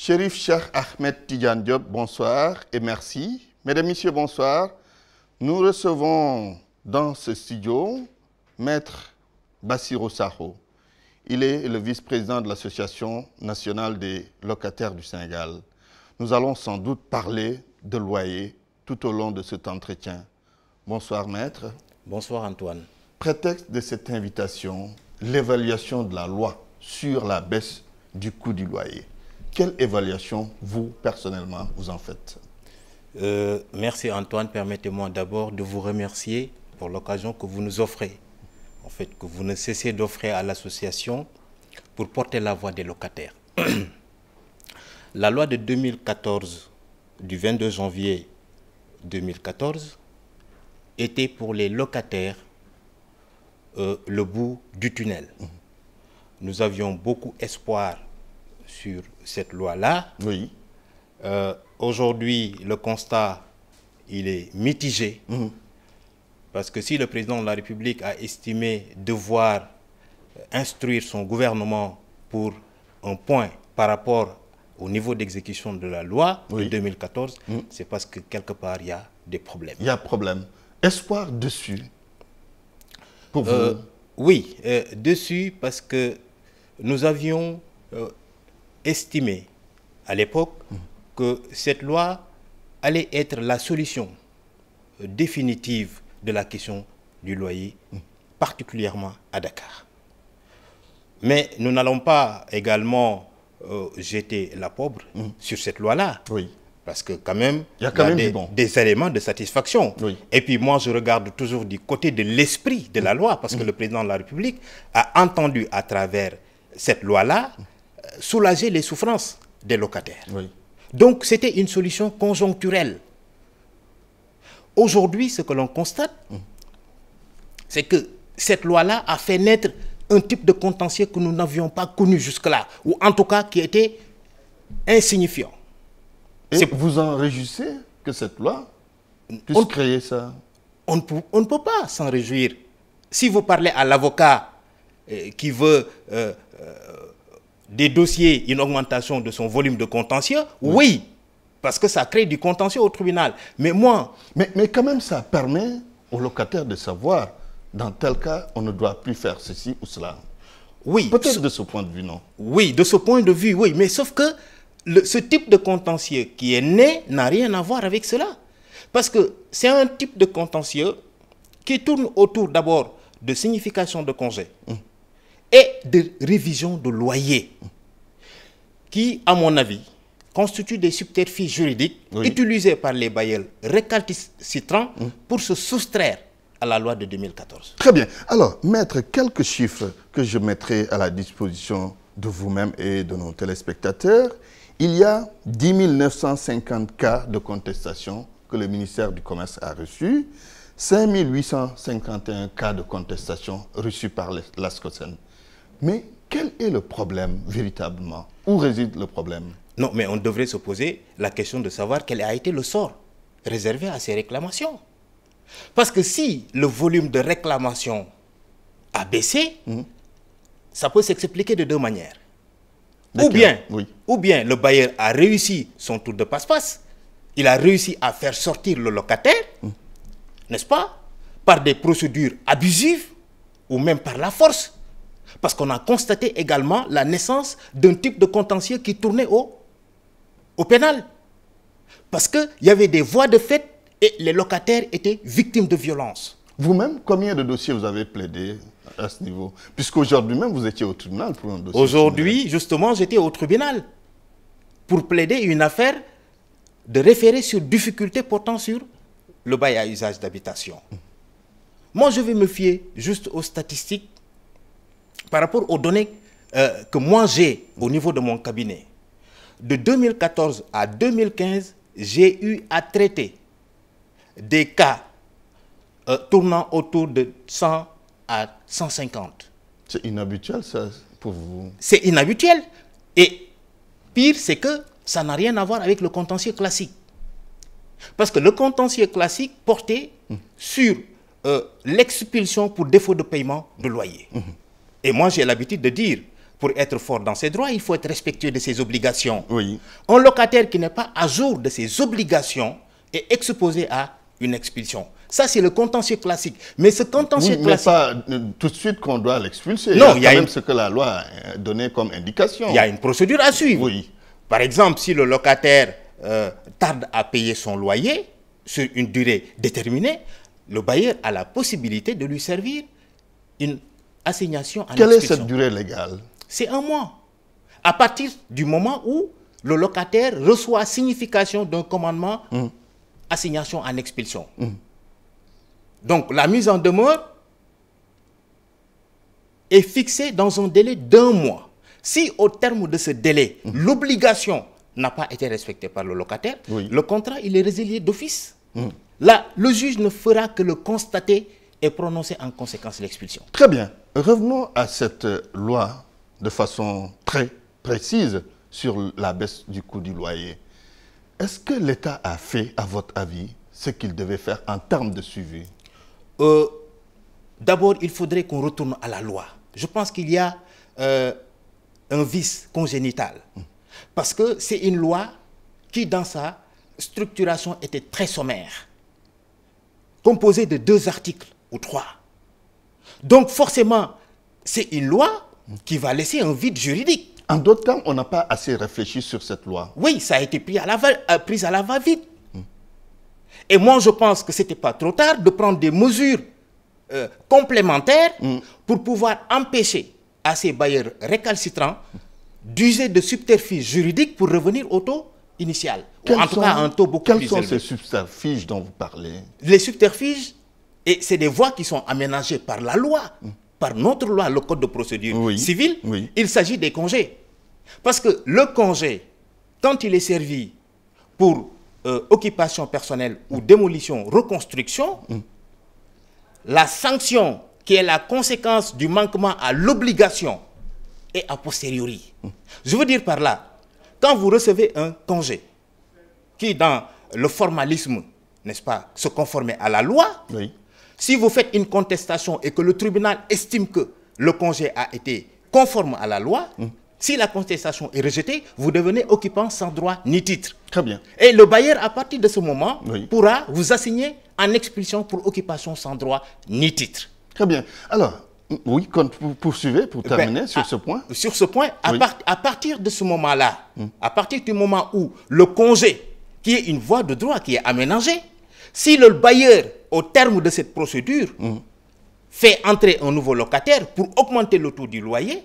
Chérif Cheikh Ahmed Tidjan Diop, bonsoir et merci. Mesdames, Messieurs, bonsoir. Nous recevons dans ce studio Maître Bassiro Saho. Il est le vice-président de l'Association nationale des locataires du Sénégal. Nous allons sans doute parler de loyer tout au long de cet entretien. Bonsoir Maître. Bonsoir Antoine. Prétexte de cette invitation, l'évaluation de la loi sur la baisse du coût du loyer. Quelle évaluation, vous, personnellement, vous en faites euh, Merci Antoine. Permettez-moi d'abord de vous remercier pour l'occasion que vous nous offrez, en fait, que vous ne cessez d'offrir à l'association pour porter la voix des locataires. la loi de 2014, du 22 janvier 2014, était pour les locataires euh, le bout du tunnel. Mmh. Nous avions beaucoup espoir sur cette loi-là. Oui. Euh, aujourd'hui, le constat, il est mitigé. Mmh. Parce que si le président de la République a estimé devoir euh, instruire son gouvernement pour un point par rapport au niveau d'exécution de la loi de 2014, mmh. c'est parce que quelque part, il y a des problèmes. Il y a problème. Espoir dessus pour euh, vous Oui, dessus parce que nous avions estimé à l'époque que cette loi allait être la solution définitive de la question du loyer, particulièrement à Dakar. Mais nous n'allons pas également euh, jeter la pauvre sur cette loi-là. Oui. Parce que quand même, il y a, quand même des, éléments de satisfaction. Et puis moi, je regarde toujours du côté de l'esprit de la loi, parce que mm. le président de la République a entendu à travers cette loi-là soulager les souffrances des locataires. Donc c'était une solution conjoncturelle. Aujourd'hui, ce que l'on constate, mm. c'est que cette loi-là a fait naître un type de contentieux que nous n'avions pas connu jusque-là, ou en tout cas qui était insignifiant. Et vous en réjouissez que cette loi puisse on, créer ça on ne, peut, pas s'en réjouir. Si vous parlez à l'avocat euh, qui veut euh, euh, des dossiers une augmentation de son volume de contentieux Oui, parce que ça crée du contentieux au tribunal. Mais moi... Mais, quand même, ça permet aux locataires de savoir, dans tel cas, on ne doit plus faire ceci ou cela. Oui. Peut-être de ce point de vue, non Oui, de ce point de vue, oui. Mais sauf que ce type de contentieux qui est né n'a rien à voir avec cela. Parce que c'est un type de contentieux qui tourne autour d'abord de signification de congé. Hum et de révision de loyer qui, à mon avis, constituent des subterfuges juridiques utilisés par les bailleurs récalcitrants mmh. pour se soustraire à la loi de 2014. Très bien. Alors, mettre quelques chiffres que je mettrai à la disposition de vous-même et de nos téléspectateurs. Il y a 10 950 cas de contestation que le ministère du Commerce a reçus, 5 851 cas de contestation reçus par l'ASCOSEN mais quel est le problème véritablement Où réside le problème Non, mais on devrait se poser la question de savoir quel a été le sort réservé à ces réclamations. Parce que si le volume de réclamations a baissé, hum. ça peut s'expliquer de deux manières. Ou bien, ou bien le bailleur a réussi son tour de passe-passe, il a réussi à faire sortir le locataire, hum. n'est-ce pas, par des procédures abusives ou même par la force. Parce qu'on a constaté également la naissance d'un type de contentieux qui tournait au, au pénal. Parce qu'il y avait des voies de fait et les locataires étaient victimes de violences. Vous-même, combien de dossiers vous avez plaidé à ce niveau Puisqu'aujourd'hui même, vous étiez au tribunal pour un dossier. Aujourd'hui, justement, j'étais au tribunal pour plaider une affaire de référer sur difficultés portant sur le bail à usage d'habitation. Moi, je vais me fier juste aux statistiques par rapport aux données euh, que moi j'ai au niveau de mon cabinet, de 2014 à 2015, j'ai eu à traiter des cas euh, tournant autour de 100 à 150. C'est inhabituel ça pour vous C'est inhabituel. Et pire, c'est que ça n'a rien à voir avec le contentieux classique. Parce que le contentieux classique portait mmh. sur euh, l'expulsion pour défaut de paiement de loyer. Mmh. Et moi, j'ai l'habitude de dire, pour être fort dans ses droits, il faut être respectueux de ses obligations. Oui. Un locataire qui n'est pas à jour de ses obligations est exposé à une expulsion. Ça, c'est le contentieux classique. Mais ce contentieux classique... mais pas euh, tout de suite qu'on doit l'expulser. Non, il y a, même ce que la loi a euh, donné comme indication. Il y a une procédure à suivre. Oui. Par exemple, si le locataire euh, tarde à payer son loyer sur une durée déterminée, le bailleur a la possibilité de lui servir une assignation Quelle est cette durée légale C'est un mois. À partir du moment où le locataire reçoit signification d'un commandement, hmm. assignation en expulsion. Hmm. Donc la mise en demeure est fixée dans un délai d'un mois. Si au terme de ce délai, hmm. l'obligation n'a pas été respectée par le locataire, le contrat il est résilié d'office. Là, le juge ne fera que le constater et prononcer en conséquence l'expulsion. Très bien. Revenons à cette loi de façon très précise sur la baisse du coût du loyer. Est-ce que l'État a fait, à votre avis, ce qu'il devait faire en termes de suivi euh, D'abord, il faudrait qu'on retourne à la loi. Je pense qu'il y a euh, un vice congénital. Parce que c'est une loi qui, dans sa structuration, était très sommaire, composée de deux articles ou trois. Donc forcément, c'est une loi qui va laisser un vide juridique. En d'autres termes, on n'a pas assez réfléchi sur cette loi. Oui, ça a été pris à la va, euh, à la vite Et moi, je pense que c'était pas trop tard de prendre des mesures euh, complémentaires mm. pour pouvoir empêcher à ces bailleurs récalcitrants d'user de subterfuges juridiques pour revenir au taux initial. un taux beaucoup plus sont ces subterfuges dont vous parlez Les subterfuges, et c'est des voies qui sont aménagées par la loi, par notre loi, le code de procédure civile. Il s'agit des congés. Parce que le congé, quand il est servi pour euh, occupation personnelle ou démolition, reconstruction, la sanction qui est la conséquence du manquement à l'obligation est a posteriori. Je veux dire par là, quand vous recevez un congé qui, dans le formalisme, n'est-ce pas, se conformer à la loi, si vous faites une contestation et que le tribunal estime que le congé a été conforme à la loi, mmh. si la contestation est rejetée, vous devenez occupant sans droit ni titre. Très bien. Et le bailleur, à partir de ce moment, pourra vous assigner en expulsion pour occupation sans droit ni titre. Très bien. Alors, oui, poursuivez pour ben, terminer sur ce point. Sur ce point, à, partir de ce moment-là, mmh. à partir du moment où le congé, qui est une voie de droit qui est aménagée, si le bailleur au terme de cette procédure, mmh. fait entrer un nouveau locataire pour augmenter le taux du loyer,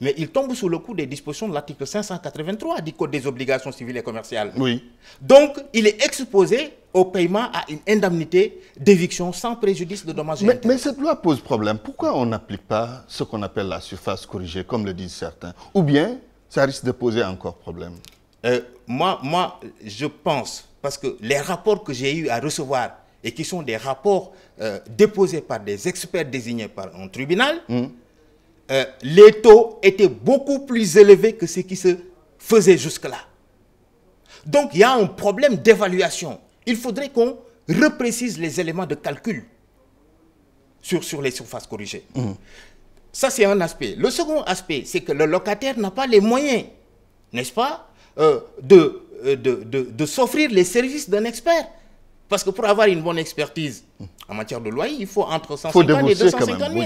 mais il tombe sous le coup des dispositions de l'article 583 du Code des obligations civiles et commerciales. Oui. Donc, il est exposé au paiement à une indemnité d'éviction sans préjudice de dommages mais, cette loi pose problème. Pourquoi on n'applique pas ce qu'on appelle la surface corrigée, comme le disent certains Ou bien, ça risque de poser encore problème euh, moi, moi, je pense, parce que les rapports que j'ai eu à recevoir et qui sont des rapports euh, déposés par des experts désignés par un tribunal, mm. euh, les taux étaient beaucoup plus élevés que ce qui se faisait jusque-là. Donc il y a un problème d'évaluation. Il faudrait qu'on reprécise les éléments de calcul sur, sur les surfaces corrigées. Mm. Ça, c'est un aspect. Le second aspect, c'est que le locataire n'a pas les moyens, n'est-ce pas, euh, de, de, de s'offrir les services d'un expert. Parce que pour avoir une bonne expertise en matière de loyer, il faut entre 150 et 250 000.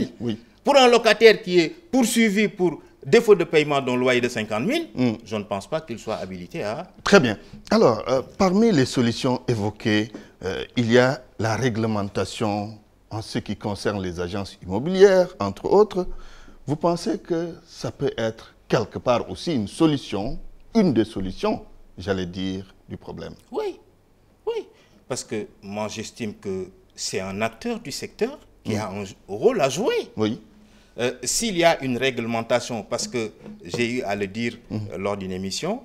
Pour un locataire qui est poursuivi pour défaut de paiement d'un loyer de 50 000, hmm. je ne pense pas qu'il soit habilité à... Très bien. Alors, euh, parmi les solutions évoquées, euh, il y a la réglementation en ce qui concerne les agences immobilières, entre autres. Vous pensez que ça peut être quelque part aussi une solution, une des solutions, j'allais dire, du problème Oui, parce que moi j'estime que c'est un acteur du secteur qui a un rôle à jouer. Oui. Euh, s'il y a une réglementation, parce que j'ai eu à le dire mhm. euh, lors d'une émission,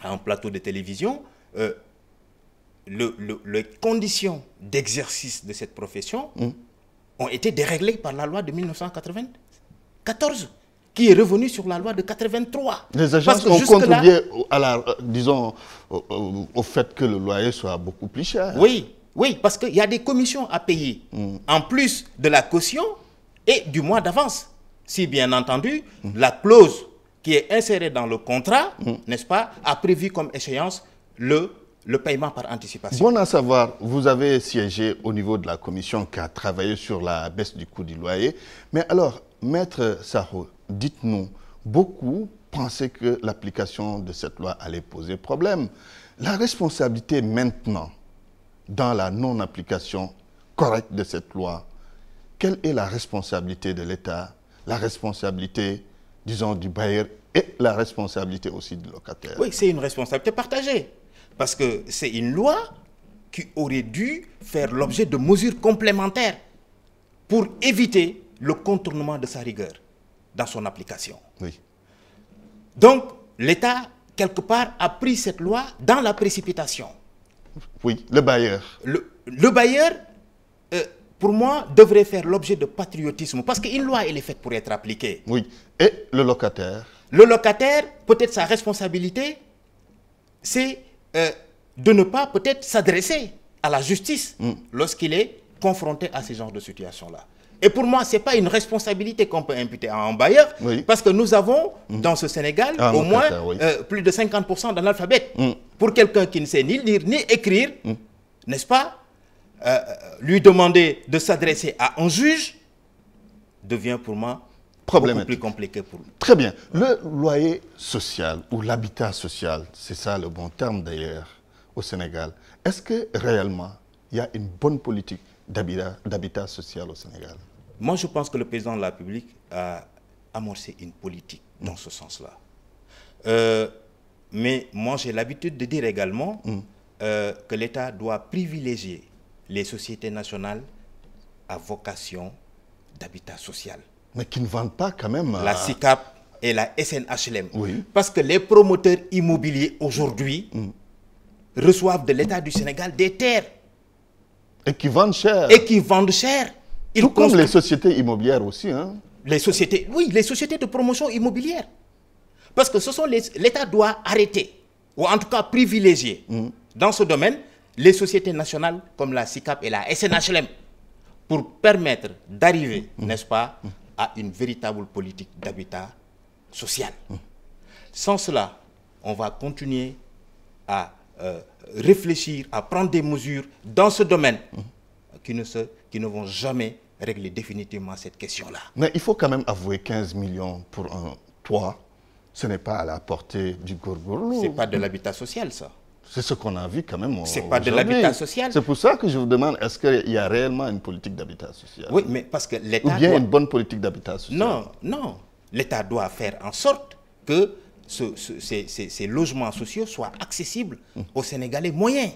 à un plateau de télévision, euh, les conditions d'exercice de cette profession mhm. ont été déréglées par la loi de 1994 qui est revenu sur la loi de 83. Les agences ont contribué euh, disons, au, fait que le loyer soit beaucoup plus cher. Oui, oui, parce qu'il y a des commissions à payer, mm. en plus de la caution et du mois d'avance. Si bien entendu, la clause qui est insérée dans le contrat, mm. n'est-ce pas, a prévu comme échéance le le paiement par anticipation. Bon à savoir, vous avez siégé au niveau de la commission qui a travaillé sur la baisse du coût du loyer. Mais alors, Maître Sarro, dites-nous, beaucoup pensaient que l'application de cette loi allait poser problème. La responsabilité maintenant, dans la non-application correcte de cette loi, quelle est la responsabilité de l'État, la responsabilité, disons, du bailleur et la responsabilité aussi du locataire Oui, c'est une responsabilité partagée. Parce que c'est une loi qui aurait dû faire l'objet de mesures complémentaires pour éviter le contournement de sa rigueur dans son application. Oui. Donc, l'État, quelque part, a pris cette loi dans la précipitation. Oui, le bailleur. Le, bailleur, euh, pour moi, devrait faire l'objet de patriotisme. Parce qu'une loi, elle est faite pour être appliquée. Oui. Et le locataire Le locataire, peut-être sa responsabilité, c'est euh, de ne pas peut-être s'adresser à la justice mm. lorsqu'il est confronté à ces genres de situation-là. Et pour moi, ce n'est pas une responsabilité qu'on peut imputer à un bailleur, parce que nous avons, mm. dans ce Sénégal, ah, au moins euh, plus de 50% d'analphabètes. Mm. Pour quelqu'un qui ne sait ni lire ni écrire, mm. n'est-ce pas, euh, euh, lui demander de s'adresser à un juge devient pour moi plus compliqué pour nous. Très bien. Le loyer social ou l'habitat social, c'est ça le bon terme d'ailleurs au Sénégal, est-ce que réellement il y a une bonne politique d'habitat social au Sénégal Moi, je pense que le président de la République a amorcé une politique dans ce sens-là. Euh, mais moi, j'ai l'habitude de dire également mm. euh, que l'État doit privilégier les sociétés nationales à vocation d'habitat social. Mais qui ne vendent pas quand même... La CICAP euh, et la SNHLM. Oui. Parce que les promoteurs immobiliers aujourd'hui mm. reçoivent de l'État du Sénégal des terres et qui vendent cher. Et qui vendent cher. Tout comme les sociétés immobilières aussi. Hein. Les sociétés, oui, les sociétés de promotion immobilière. Parce que ce sont les. L'État doit arrêter, ou en tout cas privilégier, mmh. dans ce domaine, les sociétés nationales comme la SICAP et la SNHLM pour permettre d'arriver, mmh. Mmh. n'est-ce pas, à une véritable politique d'habitat social. Sans cela, on va continuer à euh, réfléchir à prendre des mesures dans ce domaine euh, qui ne, se, qui ne vont jamais régler définitivement cette question-là. Mais il faut quand même avouer 15 millions pour un toit, ce n'est pas à la portée du gourgourlou. Ce n'est pas de l'habitat social, ça. C'est ce qu'on a vu quand même. Ce n'est pas de l'habitat social. C'est pour ça que je vous demande, est-ce qu'il y a réellement une politique d'habitat social Oui, mais parce que l'État... Ou bien une bonne politique d'habitat social Non, non. L'État doit faire en sorte que ces, logements sociaux soient accessibles aux Sénégalais moyens.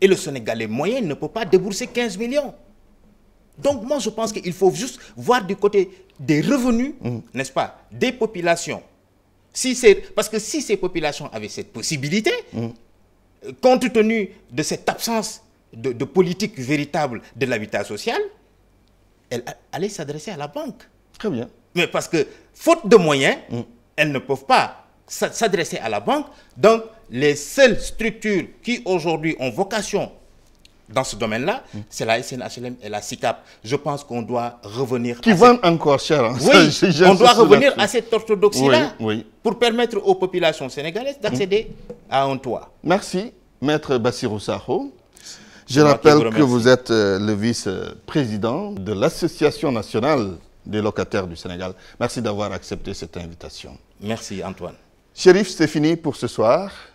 Et le Sénégalais moyen ne peut pas débourser 15 millions. Donc moi, je pense qu'il faut juste voir du côté des revenus, mm. n'est-ce pas, des populations. Si parce que si ces populations avaient cette possibilité, mm. compte tenu de cette absence de, politique véritable de l'habitat social, elles allaient s'adresser à la banque. Très bien. Mais parce que, faute de moyens, mm. elles ne peuvent pas s'adresser à la banque. Donc, les seules structures qui aujourd'hui ont vocation dans ce domaine-là, mm. c'est la SNHLM et la CICAP. Je pense qu'on doit revenir Qui vendent encore cher. Hein. Oui, on doit revenir à cette orthodoxie-là pour permettre aux populations sénégalaises d'accéder à un toit. Merci, Maître Bassirou Je rappelle que vous êtes euh, le vice-président de l'Association nationale des locataires du Sénégal. Merci d'avoir accepté cette invitation. Merci Antoine. Shérif, c'est fini pour ce soir.